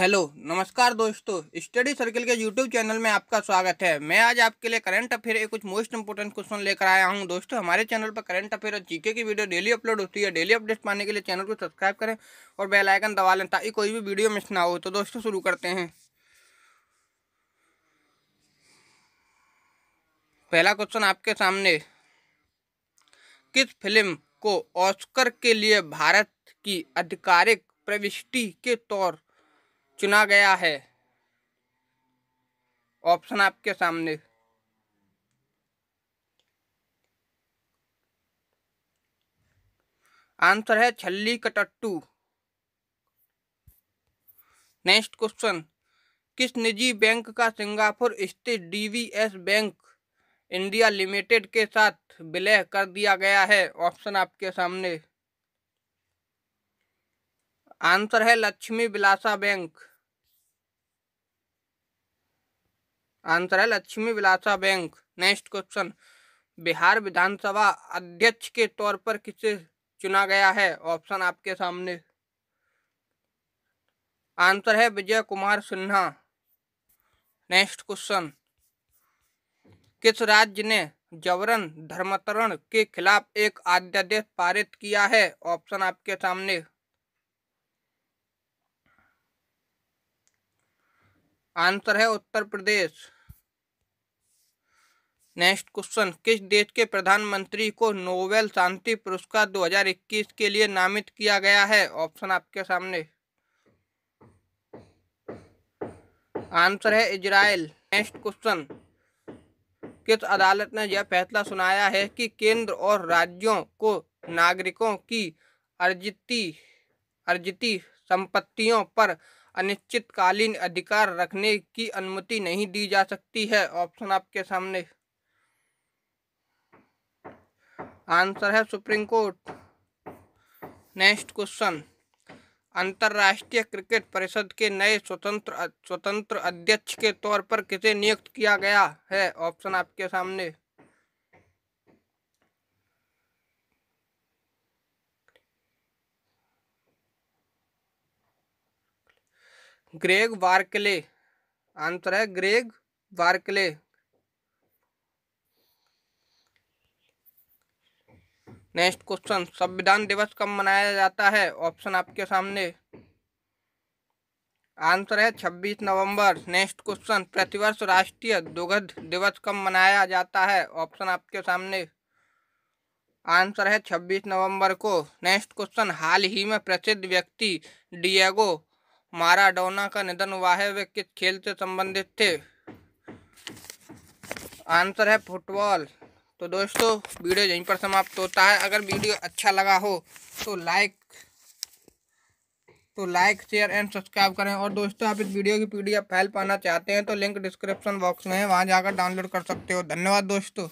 hello नमस्कार दोस्तों study circle के यूट्यूब चैनल में आपका स्वागत है मैं आज आपके लिए करंट अफेयर के कुछ मोस्ट इंपोर्टेंट क्वेश्चन लेकर आया हूं दोस्तों हमारे चैनल पर करंट अफेयर और जीके की वीडियो डेली अपलोड होती है डेली अपडेट पाने के लिए चैनल को सब्सक्राइब करें और बेल आइकन दबा लें ताकि कोई भी वीडियो मिस ना हो तो दोस्तों शुरू करते हैं पहला क्वेश्चन आपके सामने किस फिल्म को ऑस्कर के लिए भारत की आधिकारिक प्रविष्टि के तौर चुना गया है ऑप्शन आपके सामने आंसर है छल्ली कटट्टू नेक्स्ट क्वेश्चन किस निजी बैंक का सिंगापुर स्थित डीवीएस बैंक इंडिया लिमिटेड के साथ विलय कर दिया गया है ऑप्शन आपके सामने आंसर है लक्ष्मी बिलासा बैंक आंसर है Lakshmi Vilas bank next question Bihar विधानसभा अध्यक्ष के तौर पर किसे चुना गया है ऑप्शन आपके सामने आंसर है विजय कुमार सिन्हा नेक्स्ट क्वेश्चन किस राज्य ने जबरन धर्मांतरण के खिलाफ एक अध्यादेश पारित किया है ऑप्शन आपके सामने आंसर है उत्तर प्रदेश नेक्स्ट क्वेश्चन किस देश के प्रधानमंत्री को नोबेल शांति पुरस्कार 2021 के लिए नामित किया गया है ऑप्शन आपके सामने आंसर है इजराइल नेक्स्ट क्वेश्चन किस अदालत ने यह फैसला सुनाया है कि केंद्र और राज्यों को नागरिकों की अर्जिती अर्जिती संपत्तियों पर अनिश्चितकालीन अधिकार रखने की अनुमति नहीं दी जा सकती है ऑप्शन आपके सामने आंसर है सुप्रीम कोर्ट नेक्स्ट क्वेश्चन अंतर्राष्ट्रीय क्रिकेट परिषद के नए स्वतंत्र स्वतंत्र अध्यक्ष के तौर पर किसे नियुक्त किया गया है ऑप्शन आपके सामने ग्रेग वार्कले आंसर है ग्रेग वार्कले नेक्स्ट क्वेश्चन संविधान दिवस कब मनाया जाता है ऑप्शन आपके सामने आंसर है 26 नवंबर नेक्स्ट क्वेश्चन प्रतिवर्ष राष्ट्रीय दुग्ध दिवस कब मनाया जाता है ऑप्शन आपके सामने आंसर है 26 नवंबर को नेक्स्ट क्वेश्चन हाल ही में प्रसिद्ध व्यक्ति डिएगो माराडोना का निधन हुआ है वे किस खेल से संबंधित थे आंसर है फुटबॉल तो दोस्तों वीडियो यहीं पर समाप्त होता है अगर वीडियो अच्छा लगा हो तो लाइक तो लाइक शेयर एंड सब्सक्राइब करें और दोस्तों आप इस वीडियो की पीडीएफ फाइल पाना चाहते हैं तो लिंक डिस्क्रिप्शन बॉक्स में है वहाँ जाकर डाउनलोड कर सकते हो धन्यवाद दोस्तों